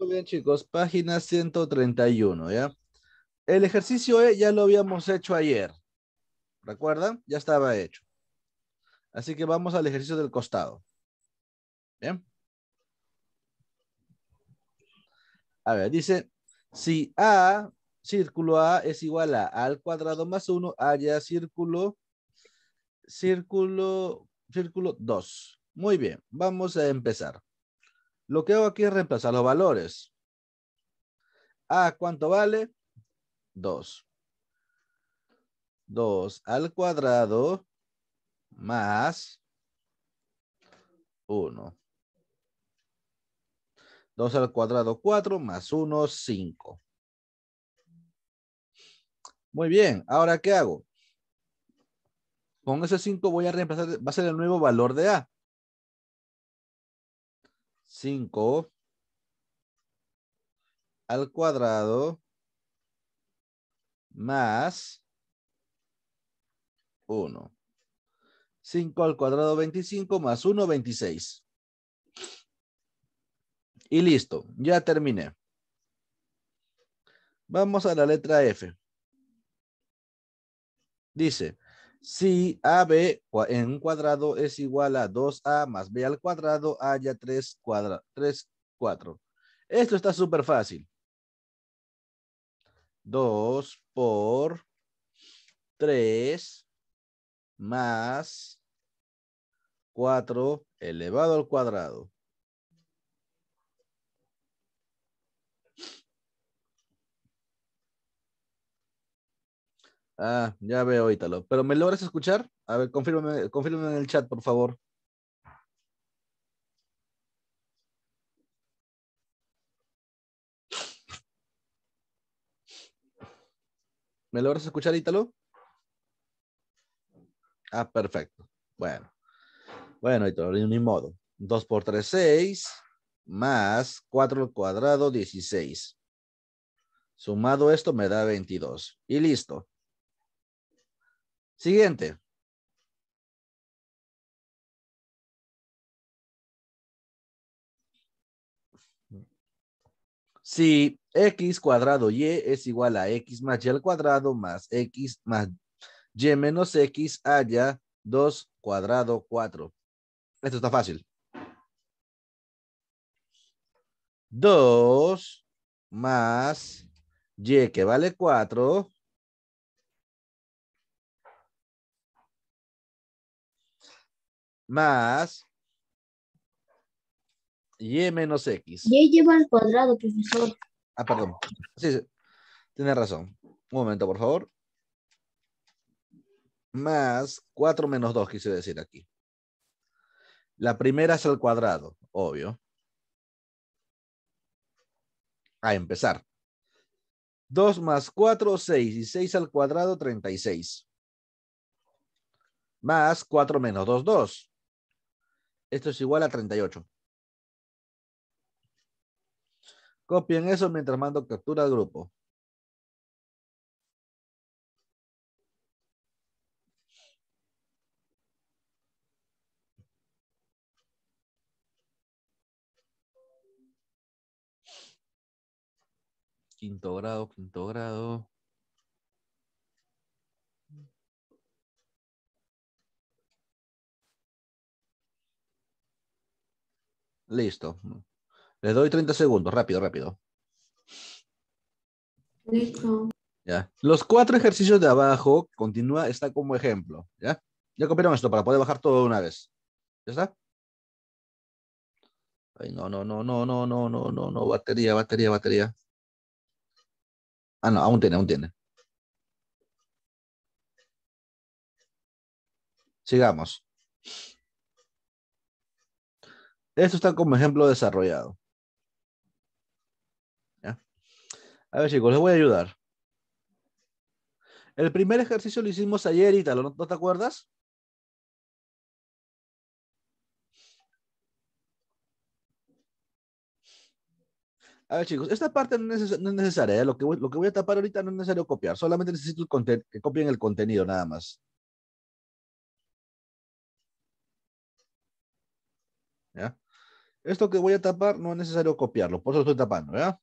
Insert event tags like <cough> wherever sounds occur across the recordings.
Muy bien, chicos, página 131, ¿ya? El ejercicio E ya lo habíamos hecho ayer. ¿Recuerdan? Ya estaba hecho. Así que vamos al ejercicio del costado. ¿Bien? A ver, dice, si A, círculo A es igual a A al cuadrado más 1, haya círculo, círculo, círculo 2. Muy bien, vamos a empezar. Lo que hago aquí es reemplazar los valores. A, ¿cuánto vale? 2. 2 al cuadrado más 1. 2 al cuadrado 4 más 1, 5. Muy bien, ahora ¿qué hago? Con ese 5 voy a reemplazar, va a ser el nuevo valor de A. 5 al cuadrado más 1. 5 al cuadrado 25 más 1, 26. Y listo, ya terminé. Vamos a la letra F. Dice, si AB en cuadrado es igual a 2A más B al cuadrado, haya 3, 3 4. Esto está súper fácil. 2 por 3 más 4 elevado al cuadrado. Ah, ya veo, Ítalo. Pero ¿me logras escuchar? A ver, confírmame, confírmame en el chat, por favor. ¿Me logras escuchar, Ítalo? Ah, perfecto. Bueno. Bueno, Ítalo, ni modo. 2 por 3, 6, más 4 al cuadrado, 16. Sumado esto me da 22. Y listo. Siguiente. Si x cuadrado y es igual a x más y al cuadrado más x más y menos x haya 2 cuadrado 4. Esto está fácil. 2 más y que vale 4 más y e menos x. Y lleva al cuadrado, profesor. Ah, perdón. Sí, sí. Tiene razón. Un momento, por favor. Más 4 menos 2, quise decir aquí. La primera es al cuadrado, obvio. A empezar. 2 más 4, 6. Y 6 al cuadrado, 36. Más 4 menos 2, 2. Esto es igual a 38. Copien eso mientras mando captura al grupo. Quinto grado, quinto grado. Listo. Le doy 30 segundos, rápido, rápido. Listo. Ya. Los cuatro ejercicios de abajo, continúa, está como ejemplo. ¿Ya? Ya copiaron esto para poder bajar todo de una vez. ¿Ya está? Ay, no, no, no, no, no, no, no, no, no, batería, batería, batería. Ah, no, aún tiene, aún tiene. Sigamos. Esto está como ejemplo desarrollado. A ver, chicos, les voy a ayudar. El primer ejercicio lo hicimos ayer, y ¿no, ¿no te acuerdas? A ver, chicos, esta parte no es, necesaria. ¿eh? Lo, que voy, lo que voy a tapar ahorita no es necesario copiar. Solamente necesito que copien el contenido, nada más. ¿ya? Esto que voy a tapar no es necesario copiarlo, por eso lo estoy tapando, ¿ya?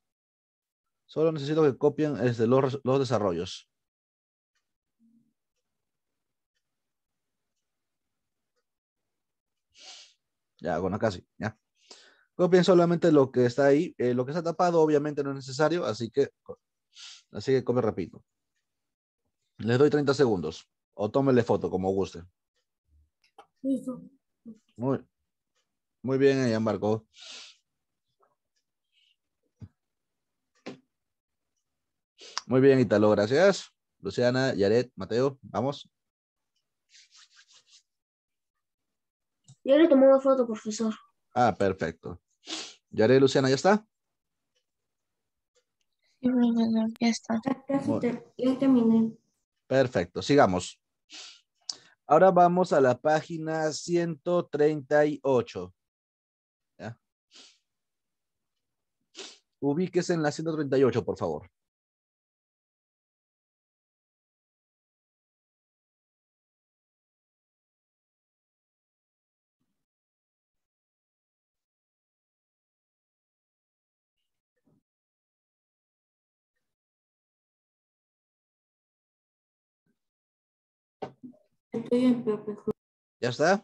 Solo necesito que copien este, los, desarrollos. Ya, bueno, casi, ya. Copien solamente lo que está ahí. Eh, lo que está tapado obviamente no es necesario, así que, así que copio repito. Les doy 30 segundos. O tómenle foto, como guste. Listo. Muy bien. Muy bien, allá embarcó. Muy bien, Italo, gracias. Luciana, Yaret, Mateo, vamos. Yo le una foto, profesor. Ah, perfecto. Yaret, Luciana, ¿ya está? ya está. Ya terminé. Perfecto, sigamos. Ahora vamos a la página 138. ubíquese en la 138, por favor. ¿Ya está?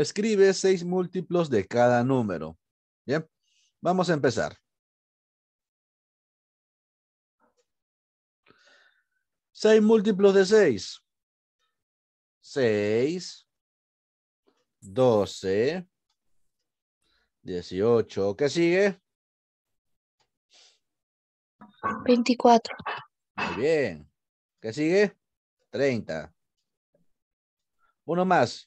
Escribe seis múltiplos de cada número. Bien, vamos a empezar. Seis múltiplos de seis. Seis, doce, dieciocho. ¿Qué sigue? Veinticuatro. Muy bien. ¿Qué sigue? Treinta. Uno más.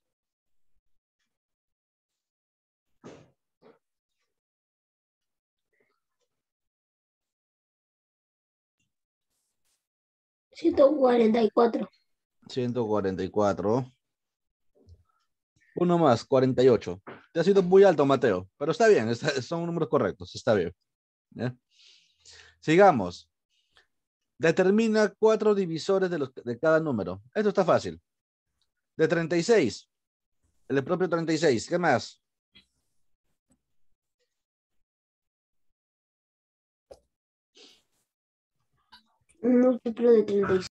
144. 144. Uno más, 48. Te ha sido muy alto, Mateo, pero está bien, son números correctos, está bien. Sigamos. Determina cuatro divisores de, los, de cada número. Esto está fácil. De 36, el propio 36, ¿qué más? múltiplo de tres.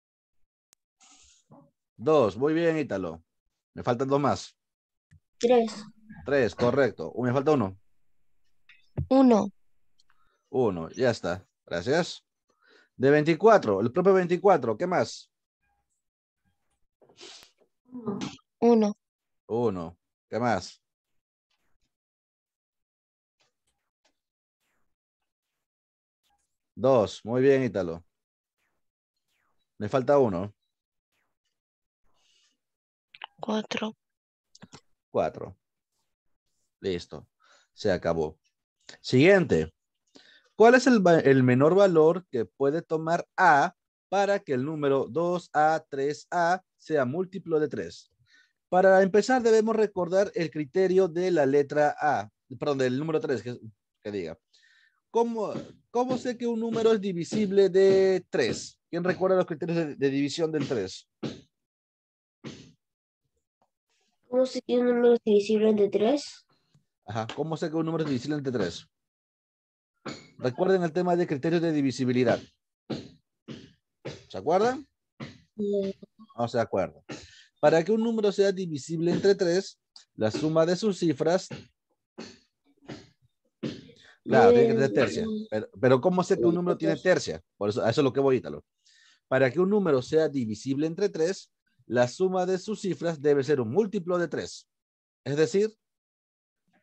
Dos, muy bien, Ítalo. Me faltan dos más. Tres. Tres, correcto. Me falta uno. Uno. Uno, ya está. Gracias. De 24, el propio 24, ¿qué más? Uno. Uno, ¿qué más? Dos, muy bien, Ítalo. Me falta uno. Cuatro. Cuatro. Listo. Se acabó. Siguiente. ¿Cuál es el, menor valor que puede tomar A para que el número 2A, 3A sea múltiplo de 3? Para empezar, debemos recordar el criterio de la letra A, perdón, del número 3, que, que diga. ¿Cómo, ¿Cómo sé que un número es divisible de 3? ¿Quién recuerda los criterios de, división del 3? ¿Cómo sé que un número es divisible entre 3? Ajá, ¿cómo sé que un número es divisible entre 3? Recuerden el tema de criterios de divisibilidad. ¿Se acuerdan? No se acuerdan. Para que un número sea divisible entre 3, la suma de sus cifras Claro, tiene que tener tercia. Pero, pero, ¿cómo sé que un número tiene tercia? Por eso, a eso es lo que voy, Ítalo. Para que un número sea divisible entre 3, la suma de sus cifras debe ser un múltiplo de 3. Es decir,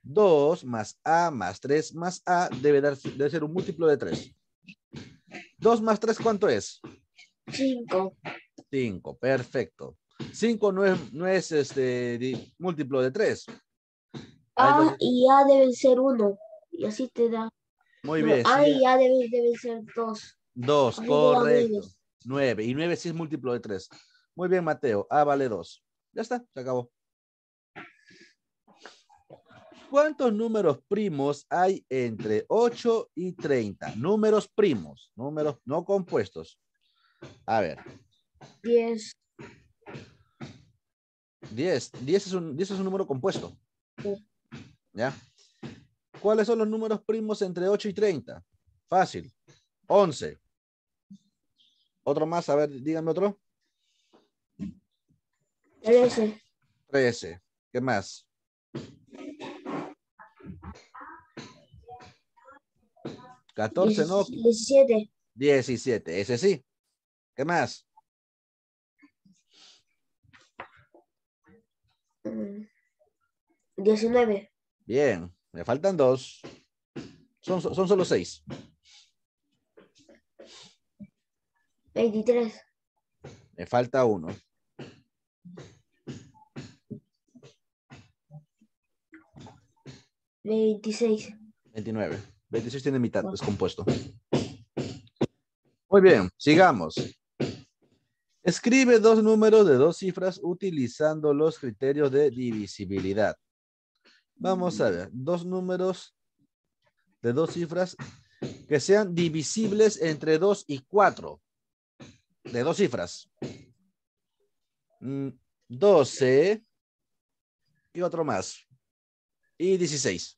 2 más A más 3 más A debe, dar, debe ser un múltiplo de 3. 2 más 3, ¿cuánto es? 5. 5, perfecto. 5 no es, no es este, múltiplo de 3. A y A deben ser 1 y así te da. Muy bien. Ahí sí. ya debe, debe, ser dos. Dos, correcto. Nueve. Y nueve sí es múltiplo de tres. Muy bien, Mateo. A ah, vale dos. Ya está, se acabó. ¿Cuántos números primos hay entre 8 y 30? Números primos, números no compuestos. A ver. 10. 10. 10 es un, 10 es un número compuesto. ¿Ya? ¿Cuáles son los números primos entre 8 y 30? Fácil. 11. Otro más, a ver, díganme otro. 13. 13. ¿Qué más? 14, ¿no? 17. 17, ese sí. ¿Qué más? 19. Mm. Bien. Me faltan dos. Son, solo seis. 23. Me falta uno. Veintiséis. Veintinueve. Veintiséis tiene mitad descompuesto. Muy bien, sigamos. Escribe dos números de dos cifras utilizando los criterios de divisibilidad. Vamos a ver, dos números de dos cifras que sean divisibles entre dos y cuatro De dos cifras. Mm, doce y otro más. Y dieciséis.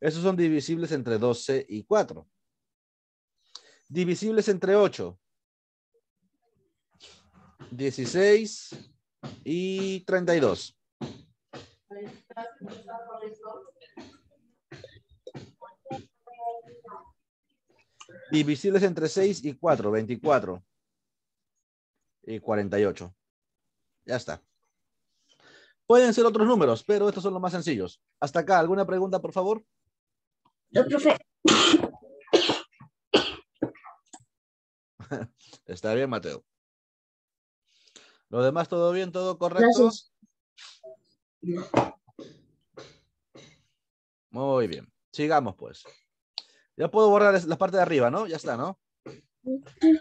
Esos son divisibles entre 12 y 4. Divisibles entre ocho. Dieciséis y treinta y dos. Divisibles entre 6 y 4, 24 y 48. Ya está. Pueden ser otros números, pero estos son los más sencillos. Hasta acá, ¿alguna pregunta, por favor? No, profe. <laughs> Está bien, Mateo. Lo demás todo bien, todo correcto? Muy bien. Sigamos, pues. Ya puedo borrar la parte de arriba, ¿no? Ya está, ¿no? Ya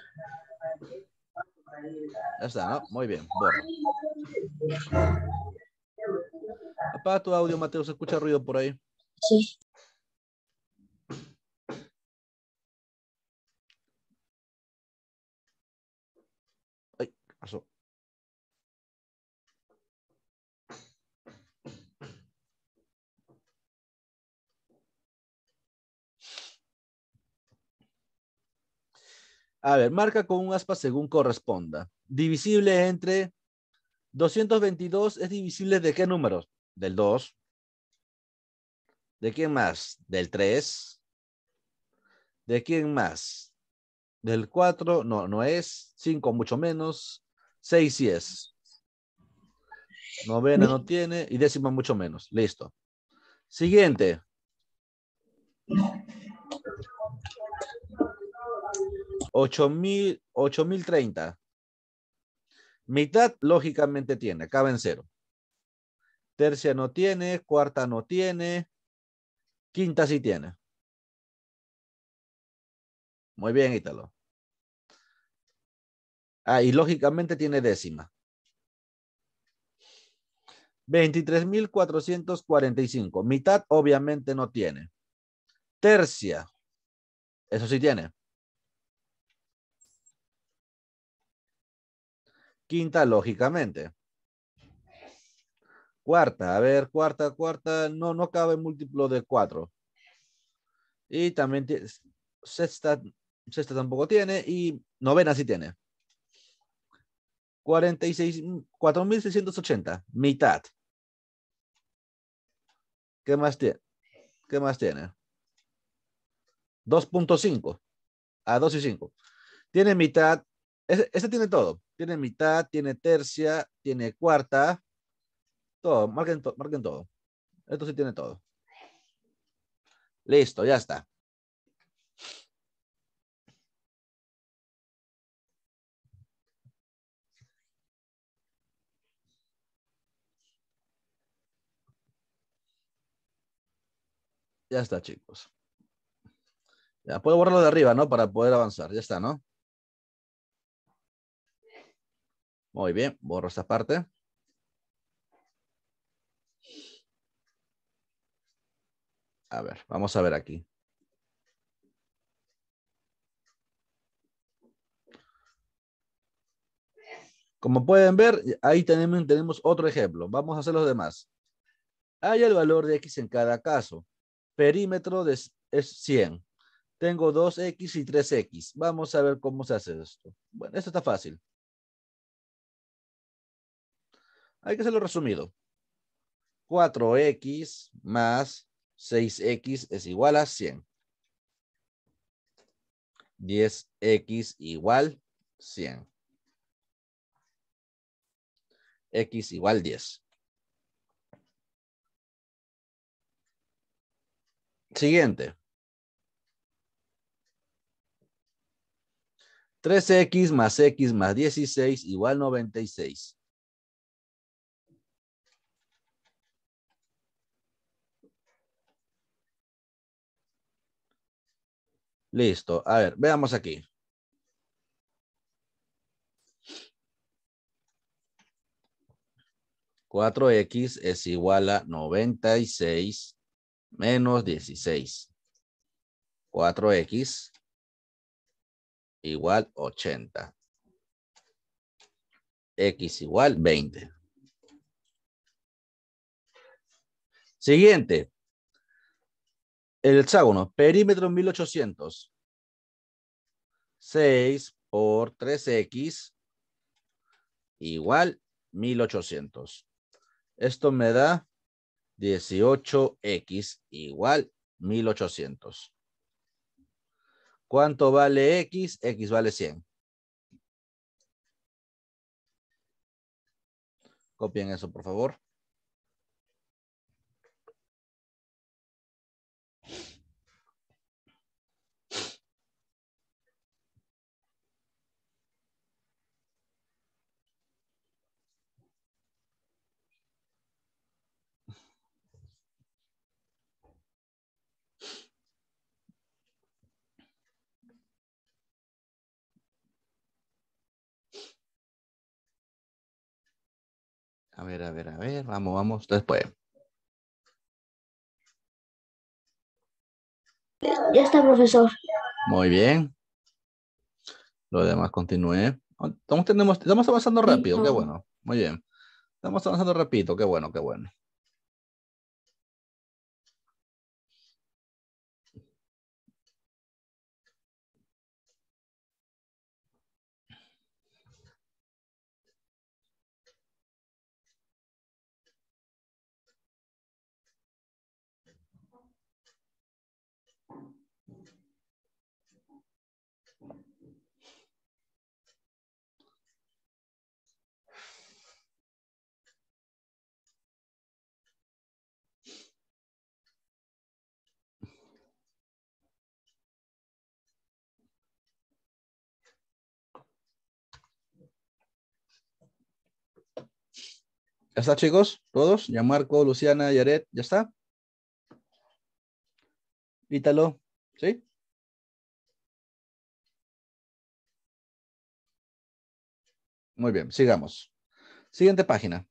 está, ¿no? Muy bien. Borra. Apaga tu audio, Mateo. Se escucha ruido por ahí. Sí. A ver, marca con un aspa según corresponda. Divisible entre 222 es divisible de qué números? Del 2. ¿De quién más? Del 3. ¿De quién más? Del 4, no, no es. 5, mucho menos. 6 sí es. Novena no tiene y décima mucho menos. Listo. Siguiente. 8.030. Mitad, lógicamente, tiene. Acaba en cero. Tercia no tiene. Cuarta no tiene. Quinta sí tiene. Muy bien, Ítalo. Ah, y lógicamente tiene décima. 23.445. Mitad obviamente no tiene. Tercia. Eso sí tiene. Quinta, lógicamente. Cuarta, a ver, cuarta, cuarta, no, no cabe múltiplo de cuatro. Y también sexta, sexta tampoco tiene y novena sí tiene. 46, ochenta. mitad. ¿Qué más tiene? ¿Qué más tiene? 2.5 a dos y cinco. Tiene mitad este, tiene todo. Tiene mitad, tiene tercia, tiene cuarta. Todo, marquen, marquen todo. Esto sí tiene todo. Listo, ya está. Ya está, chicos. Ya puedo borrarlo de arriba, ¿no? Para poder avanzar. Ya está, ¿no? Muy bien, borro esta parte. A ver, vamos a ver aquí. Como pueden ver, ahí tenemos, tenemos otro ejemplo. Vamos a hacer los demás. Hay el valor de X en cada caso. Perímetro de, es 100. Tengo 2X y 3X. Vamos a ver cómo se hace esto. Bueno, esto está fácil. Hay que hacerlo resumido. 4x más 6x es igual a 100. 10x igual 100. x igual 10. Siguiente. 3 x más x más 16 igual 96. Listo. A ver, veamos aquí. 4 X es igual a 96 menos 16. 4X igual 80. X igual 20. Siguiente. El hexágono, perímetro 1800. 6 por 3x igual 1800. Esto me da 18x igual 1800. ¿Cuánto vale x? x vale 100. Copien eso, por favor. A ver, a ver, a ver, vamos, vamos después. Ya está, profesor. Muy bien. Lo demás continúe. Estamos, avanzando rápido, qué bueno. Muy bien. Estamos avanzando rápido, qué bueno, qué bueno. ¿Ya está, chicos? ¿Todos? Ya Marco, Luciana, Yaret, ¿ya está? Ítalo, ¿sí? Muy bien, sigamos. Siguiente página.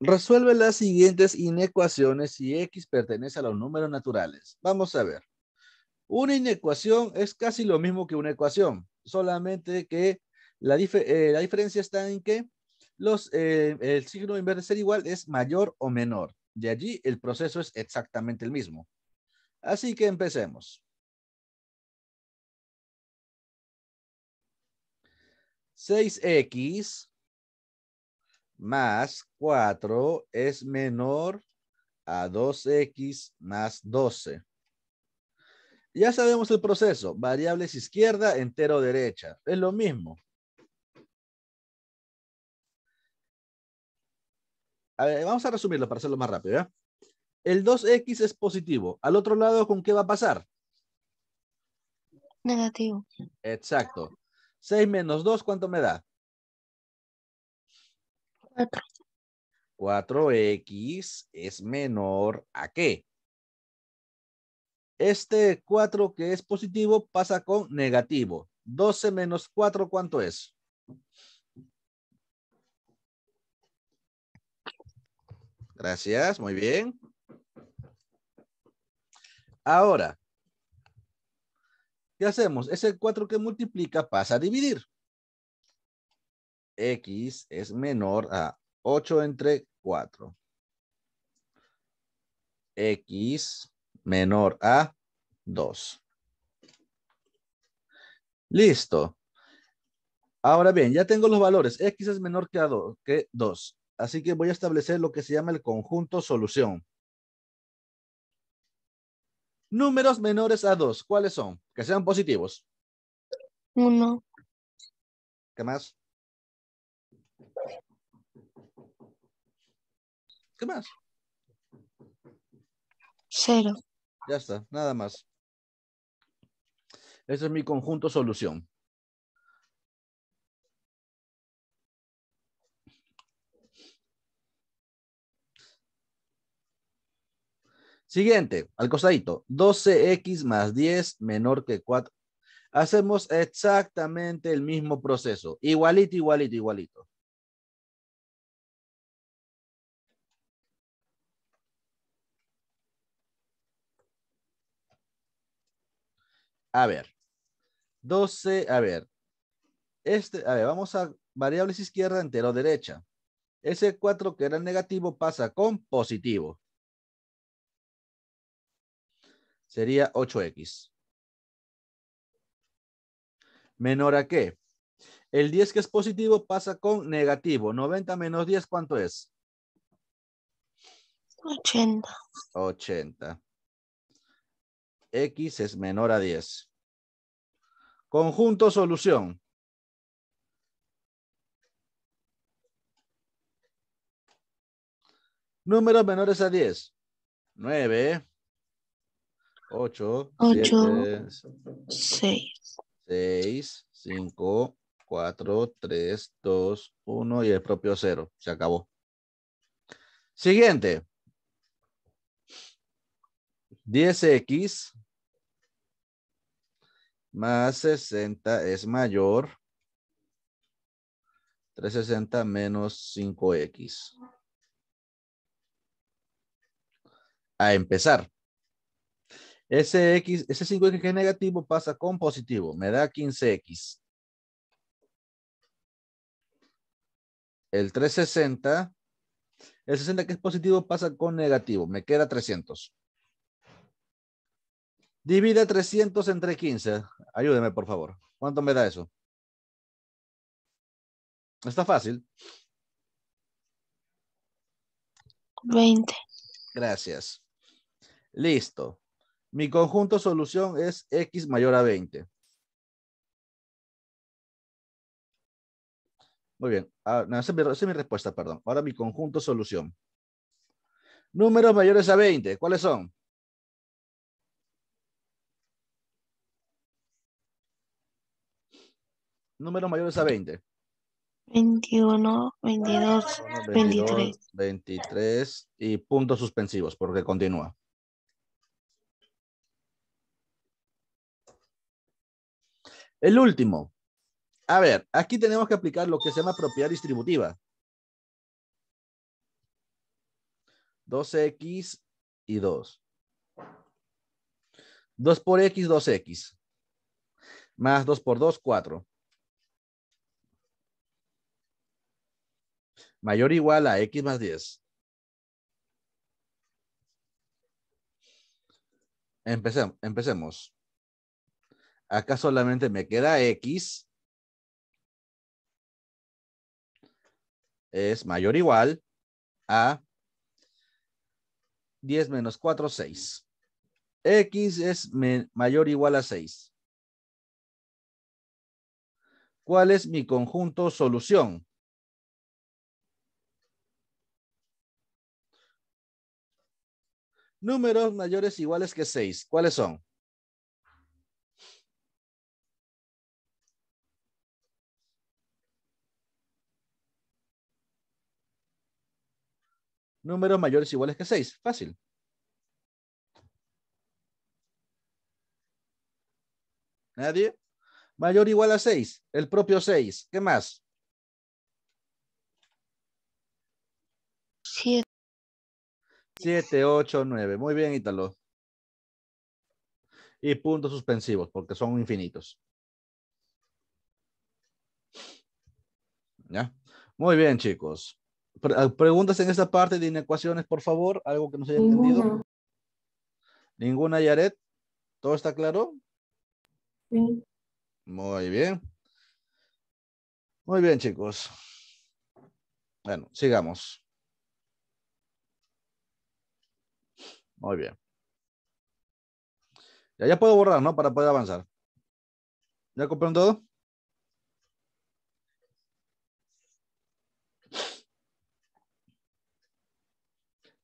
Resuelve las siguientes inecuaciones si x pertenece a los números naturales. Vamos a ver. Una inecuación es casi lo mismo que una ecuación, solamente que la, eh, diferencia está en que eh, el signo en vez de ser igual es mayor o menor. De allí el proceso es exactamente el mismo. Así que empecemos. 6 X más 4 es menor a 2x más 12. Ya sabemos el proceso. Variables izquierda, entero derecha. Es lo mismo. vamos a resumirlo para hacerlo más rápido. El 2x es positivo. Al otro lado, ¿con qué va a pasar? Negativo. Exacto. 6 menos 2, ¿cuánto me da? 4. 4x es menor a qué? Este 4 que es positivo pasa con negativo. 12 menos 4, ¿cuánto es? Gracias, muy bien. Ahora, ¿qué hacemos? Ese 4 que multiplica pasa a dividir. X es menor a 8 entre 4. X menor a 2. Listo. Ahora bien, ya tengo los valores. X es menor que, 2, que Así que voy a establecer lo que se llama el conjunto solución. Números menores a 2, ¿cuáles son? Que sean positivos. 1. ¿Qué más? ¿Qué más? Cero. Ya está, nada más. Ese es mi conjunto solución. Siguiente, al costadito, 12x más 10 menor que 4. Hacemos exactamente el mismo proceso, igualito, igualito, igualito. A ver. 12, a ver. Este, a ver, vamos a variables izquierda entero derecha. Ese 4 que era negativo pasa con positivo. Sería 8x. Menor a qué? El 10 que es positivo pasa con negativo. 90 menos 10, ¿cuánto es? 80. 80 x es menor a 10. Conjunto solución. Números menores a 10. 9, 8, 7, 6, 6, 5, 4, 3, 2, 1 y el propio 0. Se acabó. Siguiente. 10x más 60 es mayor. 360 menos 5x. A empezar. Ese, X, ese 5x que es negativo pasa con positivo. Me da 15x. El 360. El 60 que es positivo pasa con negativo. Me queda 300. Divide 300 entre 15. Ayúdeme, por favor. ¿Cuánto me da eso? Está fácil. 20. Gracias. Listo. Mi conjunto solución es X mayor a 20. Muy bien. Ah, no, esa es mi respuesta, perdón. Ahora mi conjunto solución. Números mayores a 20. ¿Cuáles son? números mayores a 20. 21, 22, 23. 23 y puntos suspensivos porque continúa. El último. A ver, aquí tenemos que aplicar lo que se llama propiedad distributiva. 2x y 2. 2 por x, 2x. Más 2 por 2, 4. mayor o igual a x más 10. Empecemos, Acá solamente me queda x. Es mayor o igual a 10 menos 4, 6. X es mayor o igual a 6. ¿Cuál es mi conjunto solución? números mayores iguales que 6. ¿Cuáles son? Números mayores iguales que 6. Fácil. ¿Nadie? Mayor o igual a 6. El propio 6. ¿Qué más? 7. 7, 8, 9. Muy bien, Ítalo. Y puntos suspensivos, porque son infinitos. ¿Ya? Muy bien, chicos. Ah, preguntas en esta parte de inecuaciones, por favor. Algo que no se haya entendido. Ninguna, Yaret. ¿Todo está claro? Sí. Muy bien. Muy bien, chicos. Bueno, sigamos. Muy bien. Ya, puedo borrar, ¿no? Para poder avanzar. ¿Ya compraron todo?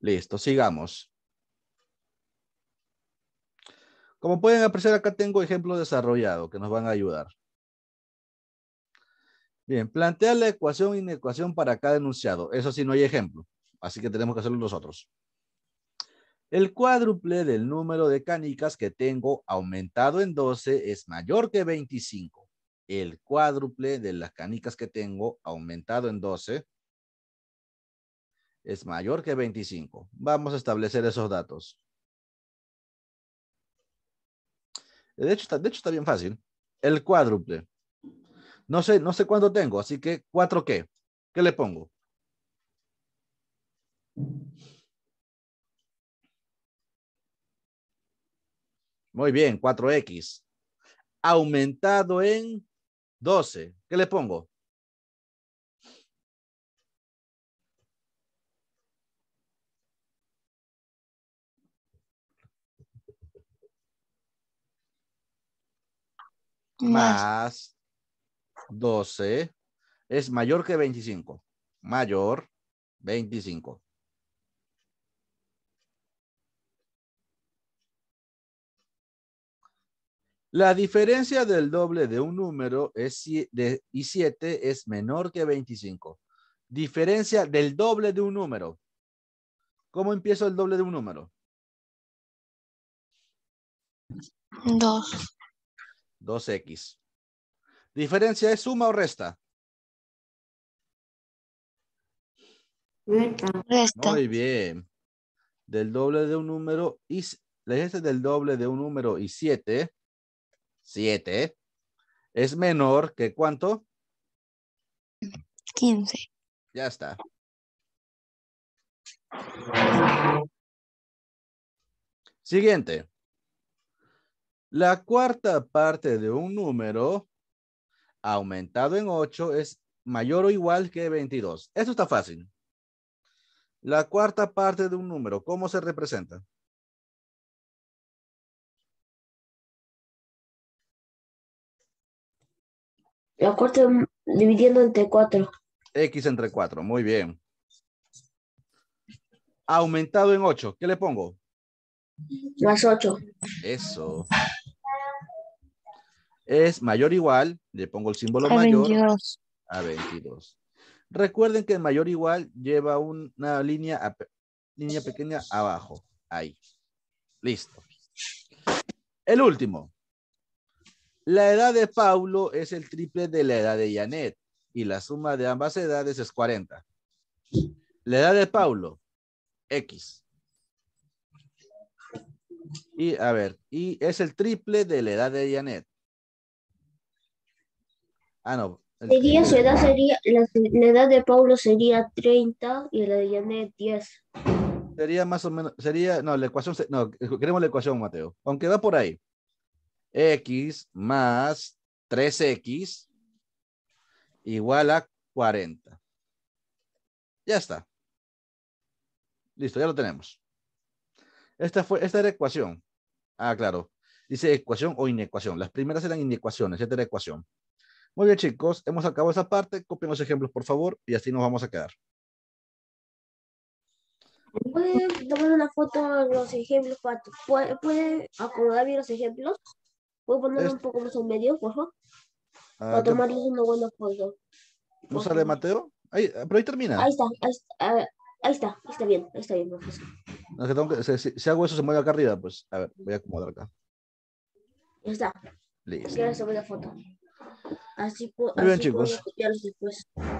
Listo, sigamos. Como pueden apreciar, acá tengo ejemplos desarrollados que nos van a ayudar. Bien, plantear la ecuación y inecuación para cada enunciado. Eso sí, no hay ejemplo. Así que tenemos que hacerlo nosotros. El cuádruple del número de canicas que tengo aumentado en 12 es mayor que 25. El cuádruple de las canicas que tengo aumentado en 12 es mayor que 25. Vamos a establecer esos datos. De hecho, está, de hecho, está bien fácil. El cuádruple. No sé, no sé cuánto tengo, así que 4 qué. ¿Qué le pongo? Muy bien, 4x. Aumentado en 12. ¿Qué le pongo? Más 12 es mayor que 25. Mayor 25. La diferencia del doble de un número es de, y 7 es menor que 25. Diferencia del doble de un número. ¿Cómo empiezo el doble de un número? 2. 2x. ¿Diferencia es suma o resta? Resta. Muy bien. Del doble de un número y la del doble de un número y 7 7 es menor que cuánto? 15. Ya está. Siguiente. La cuarta parte de un número aumentado en 8 es mayor o igual que 22. Eso está fácil. La cuarta parte de un número, ¿cómo se representa? Lo cuarta dividiendo entre 4. X entre 4, muy bien. Aumentado en 8, ¿qué le pongo? Más 8. Eso. Es mayor o igual, le pongo el símbolo mayor. A 22. Recuerden que el mayor o igual lleva una línea, línea pequeña abajo. Ahí. Listo. El último. La edad de Paulo es el triple de la edad de Janet y la suma de ambas edades es 40. La edad de Paulo, X. Y a ver, y es el triple de la edad de Janet. Ah, no. la, edad de Paulo sería 30 y la de Janet 10. Sería más o menos, sería, no, la ecuación, no, queremos la ecuación, Mateo, aunque va por ahí. X más 3X igual a 40. Ya está. Listo, ya lo tenemos. Esta, fue, esta era ecuación. Ah, claro. Dice ecuación o inecuación. Las primeras eran inecuaciones, esta era ecuación. Muy bien, chicos. Hemos acabado esa parte. Copien los ejemplos, por favor, y así nos vamos a quedar. ¿Pueden tomar una foto de los ejemplos para... ¿Pueden acomodar bien los ejemplos? Voy un este. poco más en medio, por favor. Ah, para tomarles una buena foto. ¿No sale Mateo? Ahí, ah, pero ahí termina. Ahí está, ahí está, ah, está, bien, está bien, pues. No, si, hago eso se mueve acá arriba, pues a ver, voy a acomodar acá. Ya está. Listo. Quiero subir la foto. Así, Muy bien, chicos.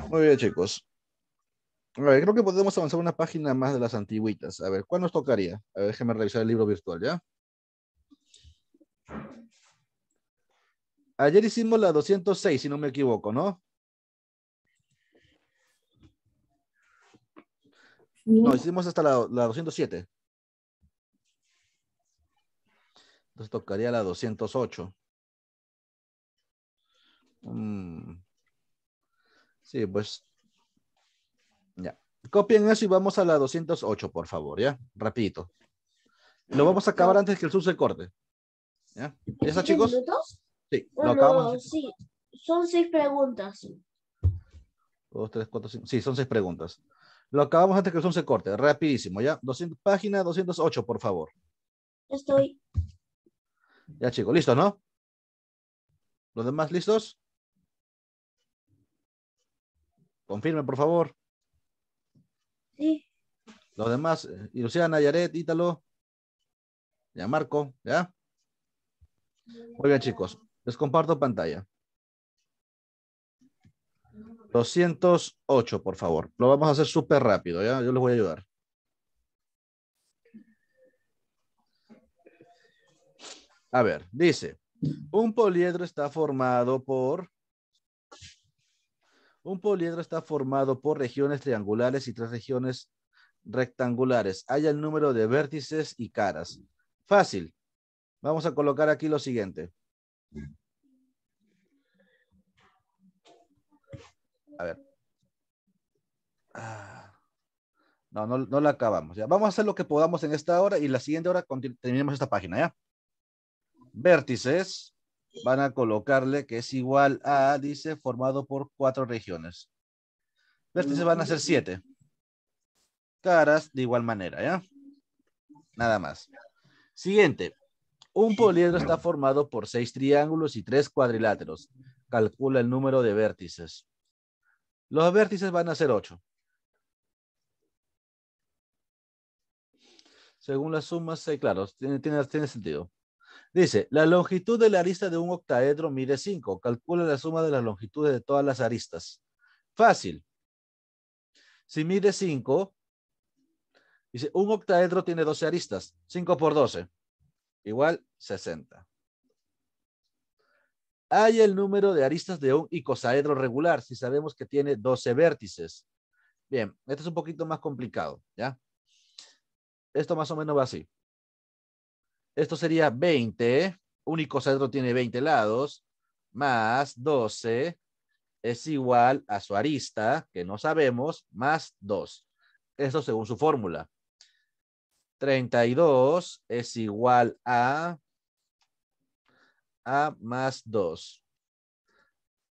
Muy bien, chicos. A ver, creo que podemos avanzar una página más de las antigüitas, A ver, ¿cuál nos tocaría? A ver, déjeme revisar el libro virtual, ¿ya? ayer hicimos la 206, si no me equivoco, ¿no? No, hicimos hasta la, la 207. Entonces tocaría la 208. Mm. Sí, pues. Ya. Copien eso y vamos a la 208, por favor, ¿ya? Rapidito. Lo vamos a acabar antes que el sur se corte. ¿Ya? ¿Ya chicos? Sí, lo acabamos. son seis preguntas. Dos, tres, cuatro, cinco. Sí, son seis preguntas. Lo acabamos antes que el son se corte, rapidísimo, ¿ya? 200, página 208, por favor. Estoy. Ya, chicos, ¿listos, no? ¿Los demás listos? Confirme, por favor. Sí. Los demás, eh, Luciana, Yaret, Ítalo, ya Marco, ¿ya? Muy bien, chicos. Les comparto pantalla. 208, por favor. Lo vamos a hacer súper rápido, ¿ya? Yo les voy a ayudar. A ver, dice, un poliedro está formado por... Un poliedro está formado por regiones triangulares y tres regiones rectangulares. Hay el número de vértices y caras. Fácil. Vamos a colocar aquí lo siguiente. A ver. Ah. No, no, no, la acabamos. Ya. Vamos a hacer lo que podamos en esta hora y la siguiente hora terminemos esta página, ¿ya? Vértices van a colocarle que es igual a, dice, formado por cuatro regiones. Vértices van a ser siete. Caras de igual manera, ¿ya? Nada más. Siguiente. Un poliedro está formado por seis triángulos y tres cuadriláteros. Calcula el número de vértices. Los vértices van a ser ocho. Según las sumas, sí, claro, tiene, sentido. Dice, la longitud de la arista de un octaedro mide cinco. Calcula la suma de las longitudes de todas las aristas. Fácil. Si mide cinco, dice, un octaedro tiene 12 aristas. Cinco por doce igual 60. Hay el número de aristas de un icosaedro regular, si sabemos que tiene 12 vértices. Bien, esto es un poquito más complicado, ¿ya? Esto más o menos va así. Esto sería 20, un icosaedro tiene 20 lados, más 12 es igual a su arista, que no sabemos, más 2. Eso según su fórmula. 32 es igual a A más 2.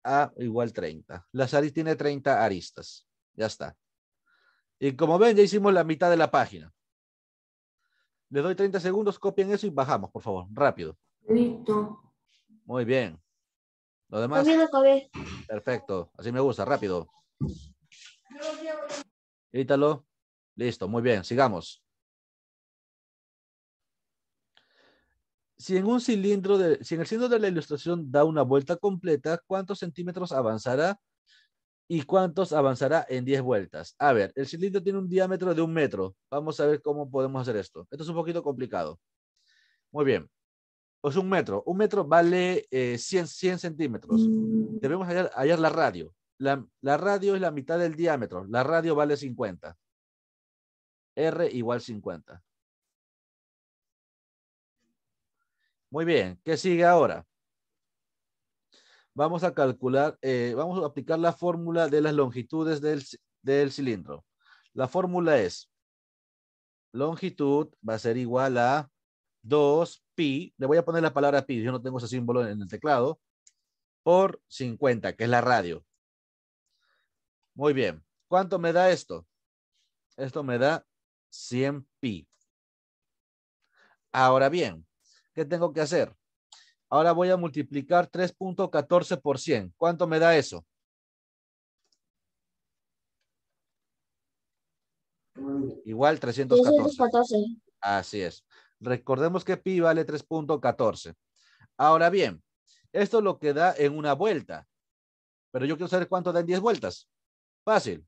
A igual 30. La aristas tiene 30 aristas. Ya está. Y como ven, ya hicimos la mitad de la página. Le doy 30 segundos, copien eso y bajamos, por favor. Rápido. Listo. Muy bien. Lo demás. Perfecto. Así me gusta. Rápido. Ítalo. Listo. Muy bien. Sigamos. si en un cilindro de, si en el cilindro de la ilustración da una vuelta completa, ¿cuántos centímetros avanzará? ¿Y cuántos avanzará en 10 vueltas? A ver, el cilindro tiene un diámetro de un metro. Vamos a ver cómo podemos hacer esto. Esto es un poquito complicado. Muy bien. Pues un metro. Un metro vale 100, eh, centímetros. Debemos hallar, la radio. La, la radio es la mitad del diámetro. La radio vale 50. R igual 50. Muy bien, ¿qué sigue ahora? Vamos a calcular, eh, vamos a aplicar la fórmula de las longitudes del, del cilindro. La fórmula es longitud va a ser igual a 2pi, le voy a poner la palabra pi, yo no tengo ese símbolo en el teclado, por 50, que es la radio. Muy bien, ¿cuánto me da esto? Esto me da 100 pi. Ahora bien, ¿Qué tengo que hacer? Ahora voy a multiplicar 3.14 por 100. ¿Cuánto me da eso? Igual 314. Así es. Recordemos que pi vale 3.14. Ahora bien, esto es lo que da en una vuelta. Pero yo quiero saber cuánto da en 10 vueltas. Fácil.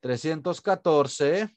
314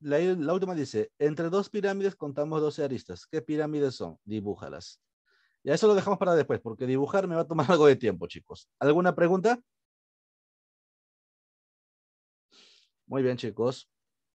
la, última dice, entre dos pirámides contamos 12 aristas. ¿Qué pirámides son? Dibújalas. Y eso lo dejamos para después, porque dibujar me va a tomar <laughs> algo de tiempo, chicos. ¿Alguna pregunta? Muy bien, chicos.